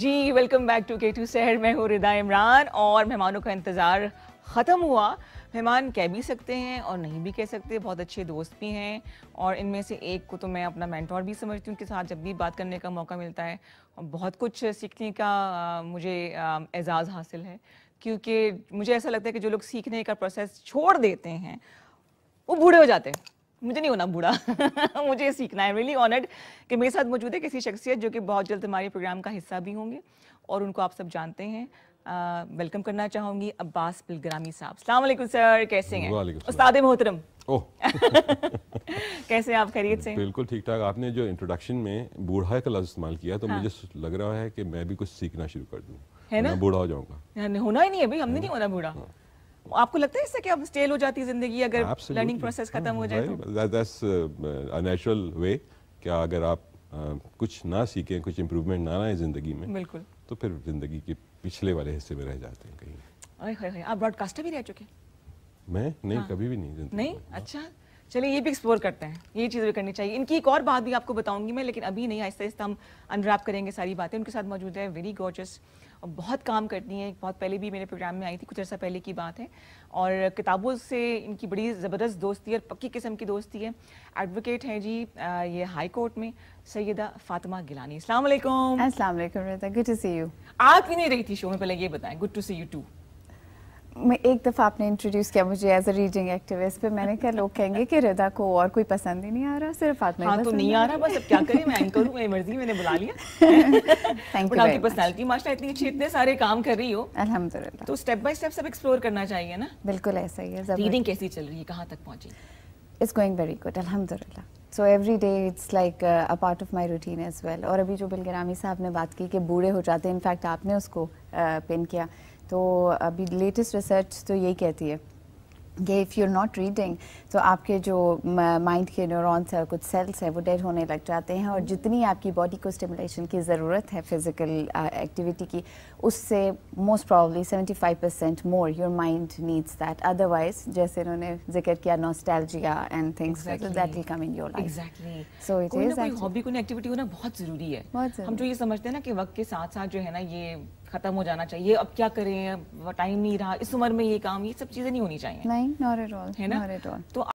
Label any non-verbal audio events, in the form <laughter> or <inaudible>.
Ji welcome back to K two शहर मैं हूँ रिदा इमरान और मेहमानों का इंतज़ार ख़त्म हुआ मेहमान कह भी सकते हैं और नहीं भी कह सकते बहुत अच्छे दोस्त भी हैं और इनमें से एक को तो मैं अपना मैंटोर भी समझती हूँ उनके साथ जब भी बात करने का मौका मिलता है बहुत कुछ सीखने का मुझे एजाज़ हासिल है क्योंकि मुझे ऐसा लगता है कि जो लोग सीखने का प्रोसेस छोड़ देते हैं वो बूढ़े हो जाते हैं मुझे नहीं होना बूढ़ा <laughs> मुझे सीखना है रियली ऑनर्ड कि मेरे साथ मौजूद है किसी शख्सियत जो कि बहुत जल्द हमारे प्रोग्राम का हिस्सा भी होंगे और उनको आप सब जानते हैं वेलकम करना चाहूंगी अब्बास बिलग्रामी साहब सलाम सर कैसे हैं उस्ताद मोहतरम ओह <laughs> कैसे आप खरीद से बिल्कुल ठीक ठाक आपने जो इंट्रोडक्शन में बूढ़ा का लफ्ज इस्तेमाल किया तो हाँ। मुझे लग रहा है कि मैं भी कुछ सीखना शुरू कर दूँ है ना बूढ़ा हो जाऊंगा हाँ, होना ही नहीं है भाई हमने हाँ। नहीं होना बूढ़ा हाँ। आपको लगता है इससे कि अब स्टेल हो जाती है जिंदगी अगर लर्निंग प्रोसेस खत्म हो जाए दैट्स अ नेचुरल वे क्या अगर आप uh, कुछ ना सीखें कुछ इम्प्रूवमेंट ना आए ज़िंदगी में बिल्कुल तो फिर ज़िंदगी के पिछले वाले हिस्से में रह जाते हैं कहीं आप ब्रॉडकास्टर भी रह चुके मैं नहीं हाँ। कभी भी नहीं नहीं अच्छा चलिए ये भी एक्सप्लोर करते हैं ये चीज़ भी करनी चाहिए इनकी एक और बात भी आपको बताऊंगी मैं लेकिन अभी नहीं आहिस्ता आहिस्ता हम अनरैप करेंगे सारी बातें उनके साथ मौजूद है वेरी गॉर्जस और बहुत काम करती हैं बहुत पहले भी मेरे प्रोग्राम में आई थी कुछ अर्सा पहले की बात है और किताबों से इनकी बड़ी ज़बरदस्त दोस्ती और पक्की किस्म की दोस्ती है एडवोकेट हैं जी ये हाई कोर्ट में सैयदा फातिमा गिलानी अस्सलाम गुड टू सी यू आप ही नहीं रही थी शो में पहले ये बताएं good to see you too मैं एक दफ़ा आपने इंट्रोड्यूस किया मुझे एज अ रीडिंग एक्टिविस्ट पे मैंने कहा लोग कहेंगे कि रिदा को और कोई पसंद ही नहीं आ रहा सिर्फ फातिमा हाँ तो नहीं आ रहा बस अब क्या करें मैं एंकर हूँ मेरी मर्जी मैंने बुला लिया थैंक यू आपकी पर्सनैलिटी माशा इतनी अच्छी इतने सारे काम कर रही हो अलहमदुलिल्लाह तो स्टेप बाय स्टेप सब एक्सप्लोर करना चाहिए ना बिल्कुल ऐसा ही है रीडिंग कैसी चल रही है कहाँ तक पहुँची इट्स गोइंग वेरी गुड अलहमदुल्ला so every day it's like a part of my routine as well और अभी जो बिलगरामी साहब ने बात की कि बूढ़े हो जाते हैं इनफैक्ट आपने उसको पिन uh, किया तो अभी लेटेस्ट रिसर्च तो यही कहती है कि if you are not reading तो आपके जो माइंड के न्यूरॉन्स है कुछ सेल्स हैं वो डेड होने लग जाते हैं और जितनी आपकी बॉडी को स्टिमुलेशन की ज़रूरत है फिज़िकल एक्टिविटी की उससे most probably seventy five percent more your mind needs that otherwise जैसे इन्होंने जिक्र किया nostalgia and things that will come in your life exactly so it is hobby को एक्टिविटी होना बहुत ज़रूरी है बहुत हम जो ये समझते हैं ना कि वक्त के साथ साथ जो है ना ये खत्म हो जाना चाहिए अब क्या करें टाइम नहीं रहा इस उम्र में ये काम ये सब चीजें नहीं होनी चाहिए नहीं not at all, है ना तो